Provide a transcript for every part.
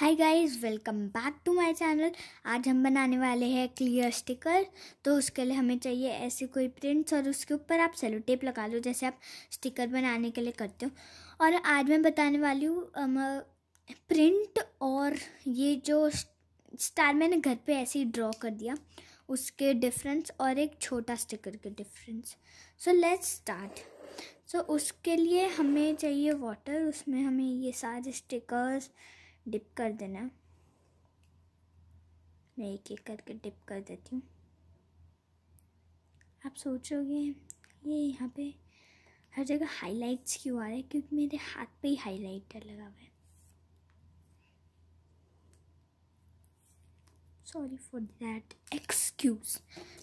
hi guys welcome back to my channel आज हम बनाने वाले हैं क्लियर स्टिकर तो उसके लिए हमें चाहिए ऐसे कोई प्रिंट्स और उसके ऊपर आप सेलो टेप लगा लो जैसे आप स्टिकर बनाने के लिए करते हो और आज मैं बताने वाली हूँ प्रिंट um, और ये जो स्टार मैंने घर पे ऐसे ही ड्रॉ कर दिया उसके डिफरेंस और एक छोटा स्टिकर के difference so let's start so उसके लिए हमें चाहिए वाटर उसमें हमें ये सारे स्टिकर्स डिप कर देना मैं एक एक करके डिप कर देती हूँ आप सोचोगे ये यहाँ पे हर जगह हाइलाइट्स क्यों आ रहे हैं क्योंकि मेरे हाथ पे ही हाइलाइटर लगा हुआ है sorry for that excuse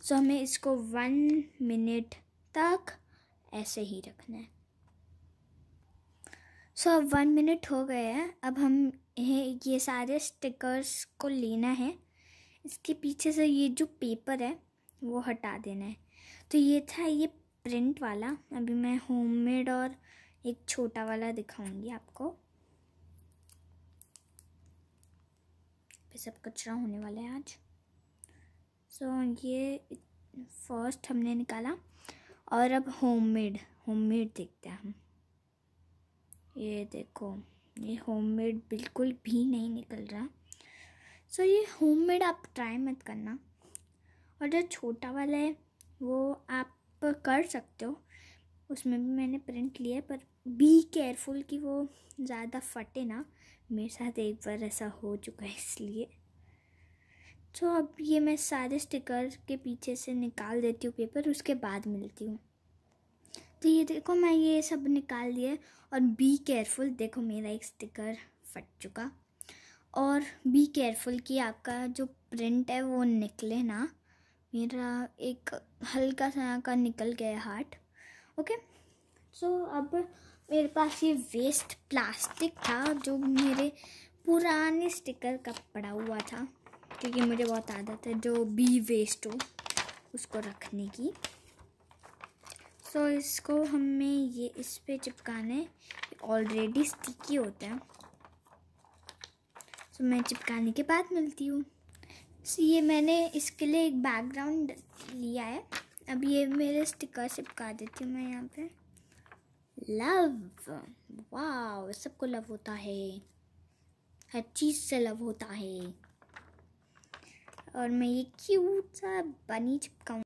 so हमें इसको वन मिनट तक ऐसे ही रखना है सो अब वन मिनट हो गए हैं अब हम ये सारे स्टिकर्स को लेना है इसके पीछे से ये जो पेपर है वो हटा देना है तो ये था ये प्रिंट वाला अभी मैं होममेड और एक छोटा वाला दिखाऊंगी आपको सब कचरा होने वाला है आज सो so, ये फर्स्ट हमने निकाला और अब होममेड होममेड देखते हैं हम ये देखो ये होममेड बिल्कुल भी नहीं निकल रहा सो ये होममेड आप ट्राई मत करना और जो छोटा वाला है वो आप कर सकते हो उसमें भी मैंने प्रिंट लिया है पर बी केयरफुल कि वो ज़्यादा फटे ना मेरे साथ एक बार ऐसा हो चुका है इसलिए तो अब ये मैं सारे स्टिकर के पीछे से निकाल देती हूँ पेपर उसके बाद मिलती हूँ तो ये देखो मैं ये सब निकाल दिए और बी केयरफुल देखो मेरा एक स्टिकर फट चुका और बी केयरफुल कि आपका जो प्रिंट है वो निकले ना मेरा एक हल्का सा का निकल गया हार्ट ओके सो so, अब मेरे पास ये वेस्ट प्लास्टिक था जो मेरे पुराने स्टिकर का पड़ा हुआ था क्योंकि मुझे बहुत आदत है जो बी वेस्ट हो उसको रखने की सो so, इसको हमें ये इस पर चिपकाने ऑलरेडी स्टिकी होता है सो so, मैं चिपकाने के बाद मिलती हूँ सो so, ये मैंने इसके लिए एक बैकग्राउंड लिया है अब ये मेरे स्टिकर चिपका देती हूँ मैं यहाँ पे लव वाह सबको लव होता है हर चीज़ से लव होता है और मैं ये क्यूट सा बनी चिपकाऊँ